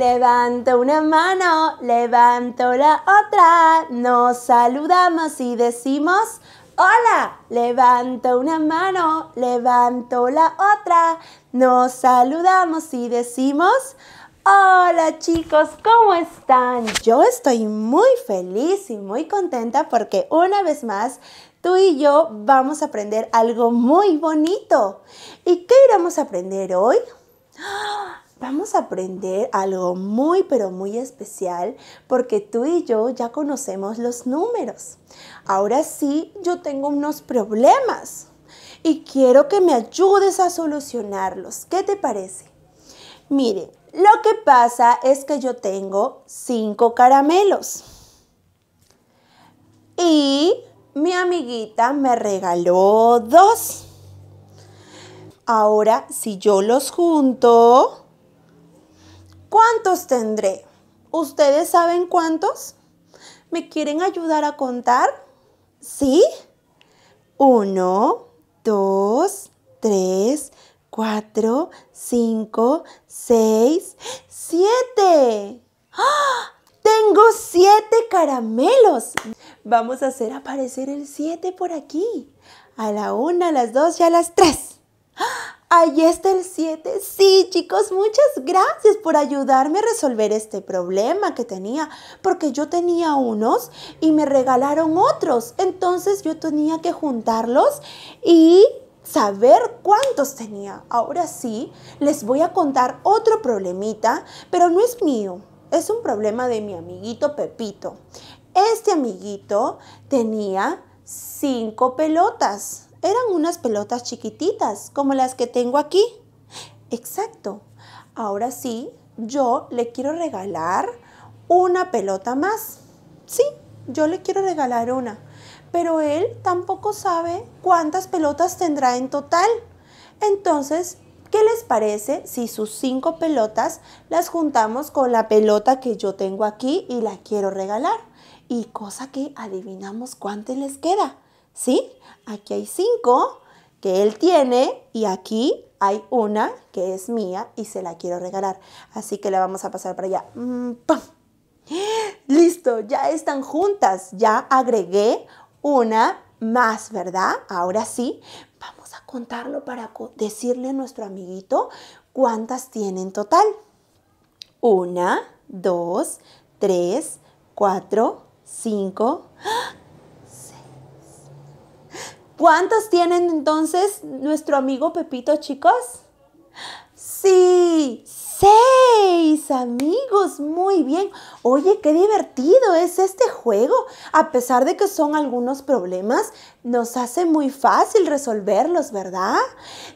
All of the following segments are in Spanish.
Levanto una mano, levanto la otra, nos saludamos y decimos hola. Levanto una mano, levanto la otra, nos saludamos y decimos Hola chicos, ¿cómo están? Yo estoy muy feliz y muy contenta porque una vez más tú y yo vamos a aprender algo muy bonito. ¿Y qué iremos a aprender hoy? ¡Ah! vamos a aprender algo muy pero muy especial porque tú y yo ya conocemos los números. Ahora sí, yo tengo unos problemas y quiero que me ayudes a solucionarlos. ¿Qué te parece? Mire, lo que pasa es que yo tengo cinco caramelos. Y mi amiguita me regaló dos. Ahora, si yo los junto, ¿Cuántos tendré? ¿Ustedes saben cuántos? ¿Me quieren ayudar a contar? ¿Sí? Uno, dos, tres, cuatro, cinco, seis, siete. ¡Ah! Tengo siete caramelos. Vamos a hacer aparecer el siete por aquí. A la una, a las dos y a las tres. Ahí está el 7. Sí, chicos, muchas gracias por ayudarme a resolver este problema que tenía, porque yo tenía unos y me regalaron otros. Entonces yo tenía que juntarlos y saber cuántos tenía. Ahora sí, les voy a contar otro problemita, pero no es mío. Es un problema de mi amiguito Pepito. Este amiguito tenía cinco pelotas eran unas pelotas chiquititas, como las que tengo aquí. Exacto. Ahora sí, yo le quiero regalar una pelota más. Sí, yo le quiero regalar una. Pero él tampoco sabe cuántas pelotas tendrá en total. Entonces, ¿qué les parece si sus cinco pelotas las juntamos con la pelota que yo tengo aquí y la quiero regalar? Y cosa que adivinamos cuántas les queda. ¿Sí? Aquí hay cinco que él tiene y aquí hay una que es mía y se la quiero regalar. Así que la vamos a pasar para allá. Mm, Listo, ya están juntas. Ya agregué una más, ¿verdad? Ahora sí, vamos a contarlo para decirle a nuestro amiguito cuántas tienen en total. Una, dos, tres, cuatro, cinco. ¡Ah! ¿Cuántos tienen entonces nuestro amigo Pepito, chicos? Sí, Seis amigos, muy bien. Oye, qué divertido es este juego. A pesar de que son algunos problemas, nos hace muy fácil resolverlos, ¿verdad?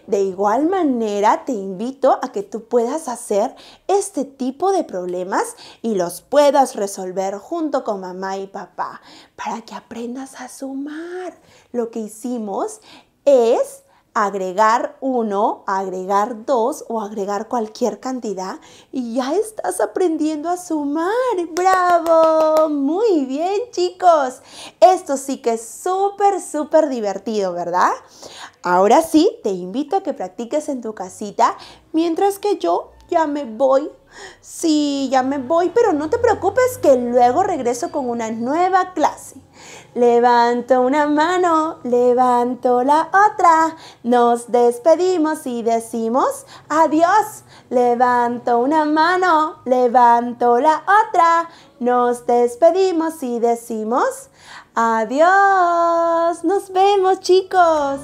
De igual manera, te invito a que tú puedas hacer este tipo de problemas y los puedas resolver junto con mamá y papá para que aprendas a sumar. Lo que hicimos es agregar uno, agregar dos o agregar cualquier cantidad y ya estás aprendiendo a sumar. ¡Bravo! Muy bien chicos. Esto sí que es súper, súper divertido, ¿verdad? Ahora sí, te invito a que practiques en tu casita mientras que yo ya me voy. Sí, ya me voy, pero no te preocupes que luego regreso con una nueva clase. Levanto una mano, levanto la otra. Nos despedimos y decimos adiós. Levanto una mano, levanto la otra. Nos despedimos y decimos adiós. Nos vemos chicos.